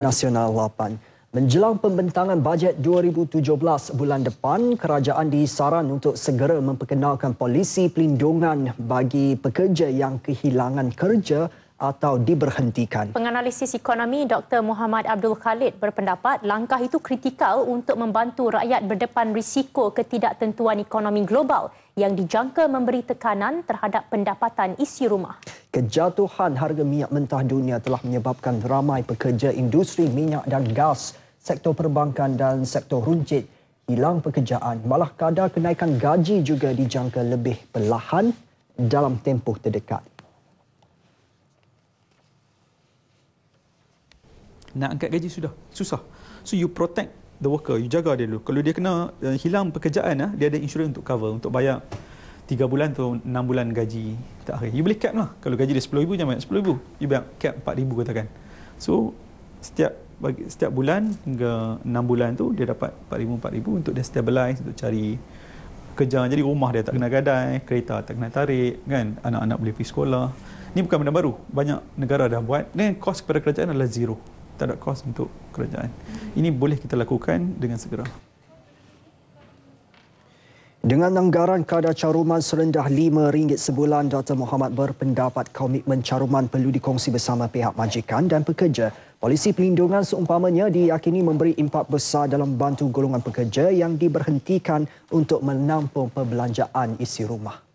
Nasional 8. Menjelang pembentangan bajet 2017 bulan depan, kerajaan disaran untuk segera memperkenalkan polisi pelindungan bagi pekerja yang kehilangan kerja atau diberhentikan. Penganalisis ekonomi Dr. Muhammad Abdul Khalid berpendapat langkah itu kritikal untuk membantu rakyat berdepan risiko ketidaktentuan ekonomi global yang dijangka memberi tekanan terhadap pendapatan isi rumah. Kejatuhan harga minyak mentah dunia telah menyebabkan ramai pekerja industri minyak dan gas, sektor perbankan dan sektor runcit hilang pekerjaan. Malah kadar kenaikan gaji juga dijangka lebih perlahan dalam tempoh terdekat. Nak angkat gaji sudah susah. So you protect the worker, you jaga dia dulu. Kalau dia kena uh, hilang pekerjaan, uh, dia ada insurans untuk cover, untuk bayar Tiga bulan tu enam bulan gaji tak hari. You boleh cap lah. Kalau gaji dia 10,000 jangan banyak 10,000. You bayar cap 4,000 katakan. So setiap bagi, setiap bulan hingga enam bulan tu dia dapat 4,000 4,000 untuk dia stabilize untuk cari kerja. Jadi rumah dia tak kena gadai, kereta tak kena tarik kan. Anak-anak boleh pergi sekolah. Ni bukan benda baru. Banyak negara dah buat. Dan kos kepada kerajaan adalah zero. Tak ada kos untuk kerajaan. Ini boleh kita lakukan dengan segera. Dengan anggaran kadar caruman serendah RM5 sebulan, Dr. Muhammad berpendapat komitmen caruman perlu dikongsi bersama pihak majikan dan pekerja. Polisi pelindungan seumpamanya diyakini memberi impak besar dalam bantu golongan pekerja yang diberhentikan untuk menampung perbelanjaan isi rumah.